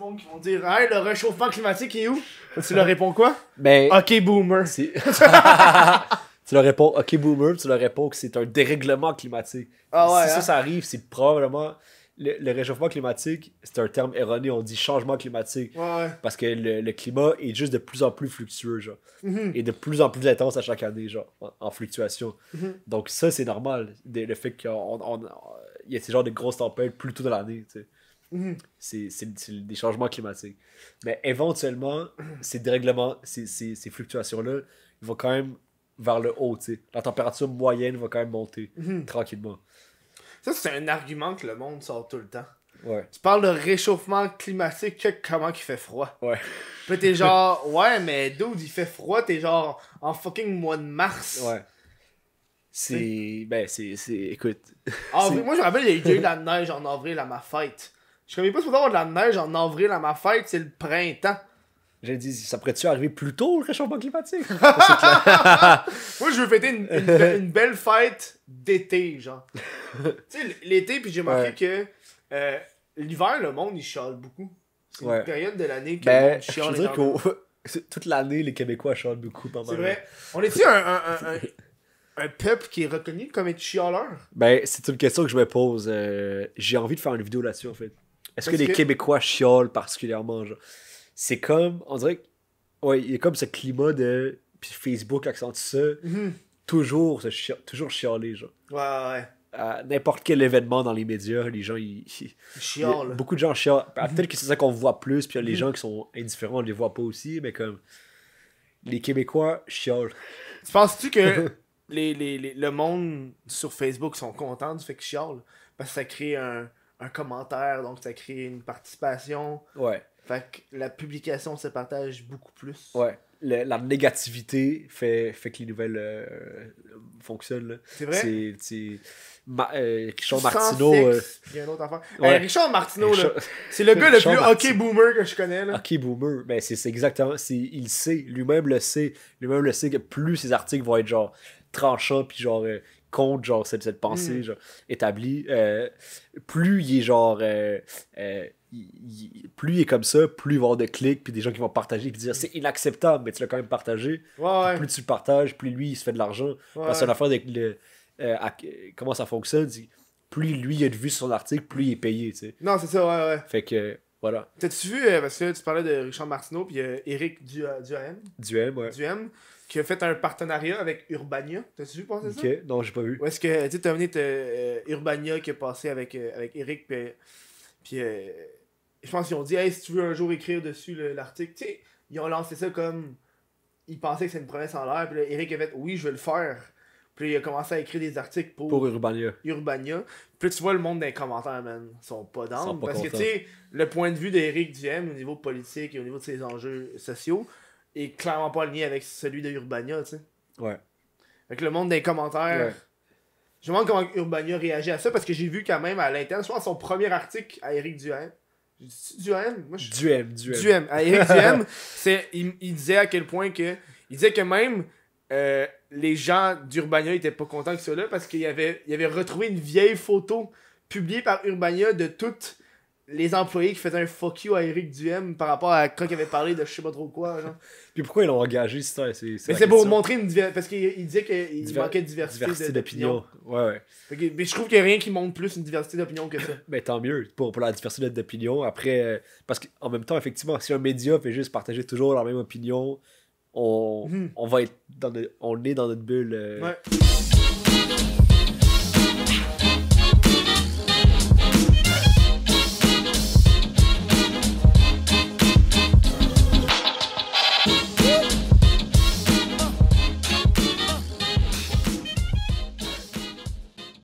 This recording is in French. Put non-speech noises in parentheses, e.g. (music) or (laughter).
on vont dire le réchauffement climatique est où Tu leur réponds quoi Ben. Ok, boomer. (laughs) tu leur réponds, OK, boomer, tu leur réponds que c'est un dérèglement climatique. Ah si ça, hein? ça arrive, c'est probablement. Le, réchauffement climatique, c'est un terme erroné, on dit changement climatique. Parce que le, climat est juste de plus en plus fluctueux, genre. Mhm. Et de plus en plus intense à chaque année, genre, en, fluctuation. Mhm. Donc, ça, c'est normal. le fait qu'il y a ces genres de grosses tempêtes plus tôt dans l'année, Mhm. C'est des changements climatiques. Mais éventuellement, (clears throat) ces dérèglements, ces, fluctuations-là, vont quand même vers le haut. La température moyenne va quand même monter mhm. tranquillement. Ça, c'est un argument que le monde sort tout le temps. Tu parles de réchauffement climatique, que comment il fait froid. Ouais. (laughs) Puis t'es genre, (laughs) ouais, mais d'où il fait froid, t'es genre en fucking mois de mars. Ouais. C'est. Ben, c'est. Écoute. Ah, (laughs) moi, je me rappelle, de la neige en avril à ma fête. Je connais pas supposé avoir de la neige en avril à ma fête, c'est le printemps. J'ai dit, ça pourrait-tu arriver plus tôt le réchauffement climatique? (laughs) (laughs) Moi, je veux fêter une, belle fête d'été, genre. (laughs) tu sais, l'été, puis j'ai marqué que euh, l'hiver, le monde, il chiale beaucoup. C'est une période de l'année que ben, chiale. Je toute l'année, les Québécois chialent beaucoup pendant C'est vrai. On est-tu un, peuple qui est reconnu comme être chialeur? Ben, c'est une question que je me pose. Euh, j'ai envie de faire une vidéo là-dessus, en fait. Est-ce que, les Québécois chiolent particulièrement? C'est comme, on dirait, ouais, il y a comme ce climat de. Puis Facebook accentue ça. Mhm. Toujours, chioler toujours genre. Ouais, ouais. n'importe quel événement dans les médias, les gens, ils. Chiolent. Beaucoup de gens chiolent. Peut-être mhm. que c'est ça qu'on voit plus, puis les mhm. gens qui sont indifférents, on les voit pas aussi, mais comme. Les Québécois chiolent. Tu penses-tu que. (laughs) les, le monde sur Facebook sont contents du fait qu'ils chiolent? Parce que ça crée un un commentaire, donc ça crée une participation. Ouais. Fait que la publication se partage beaucoup plus. Ouais. la négativité fait, fait que les nouvelles euh, fonctionnent. C'est vrai. C'est, Ma, euh, Richard euh, y a autre Richard c'est le gars le plus hockey boomer que je connais. Là. Hockey boomer, mais ben, c'est, exactement. C'est, il sait, lui-même le sait. Lui-même le sait que plus ses articles vont être genre tranchants, puis genre contre genre, cette, cette pensée mm. genre, établie, euh, plus il est genre. Euh, euh, plus il est comme ça, plus il va avoir de clics, puis des gens qui vont partager, puis dire c'est inacceptable, mais tu l'as quand même partagé. Ouais, Plus tu le partages, plus lui, il se fait de l'argent. Parce que l'affaire de le, comment ça fonctionne, plus lui, il a de vues sur son article, plus il est payé. Non, c'est ça, ouais, ouais. Fait que voilà. T'as-tu vu, euh, parce que tu parlais de Richard Martineau, puis Eric euh, du Duhem. ouais. Duhem, qui a fait un partenariat avec Urbania. T'as-tu vu passer ça? Ok, non, j'ai pas vu. est-ce que, tu as t'as euh, Urbania qui est passé avec, avec Eric, puis. je pense qu'ils ont dit, hey, si tu veux un jour écrire dessus l'article, tu sais, ils ont lancé ça comme. Ils pensaient que c'était une promesse en l'air, puis Eric a fait, oui, je vais le faire il a commencé à écrire des articles pour, Urbania. Urbania. Puis tu vois le monde des commentaires, man. Ils sont pas d'âme. Parce que tu sais, le point de vue d'Éric Duhem au niveau politique et au niveau de ses enjeux sociaux est clairement pas lié avec celui d'Urbania, tu sais. Ouais. Avec le monde des commentaires. Je me demande comment Urbania réagit à ça parce que j'ai vu quand même à l'interne, je son premier article à Éric Duhem. Duhem, moi je Duhem, Duhem. Duhem. À Éric Duhem, (laughs) il, disait à quel point que il disait que même euh, les gens d'Urbania étaient pas contents que cela parce qu'ils avaient, avait retrouvé une vieille photo publiée par Urbania de toutes les employés qui faisaient un fuck you à Eric Duhem par rapport à quand il avait parlé de je sais pas trop quoi. Genre. (laughs) Puis pourquoi ils l'ont engagé, c'est ça? C'est, mais c'est pour montrer une diversité. Parce qu'il disait qu'il manquait de diversité, diversité d'opinion. Ouais, ouais. mais je trouve qu'il n'y a rien qui montre plus une diversité d'opinion que ça. mais (laughs) ben, tant mieux pour, pour la diversité d'opinion. Après, euh, parce qu'en même temps, effectivement, si un média fait juste partager toujours la même opinion, on, hmm. on va être dans notre, on est dans notre bulle. Euh.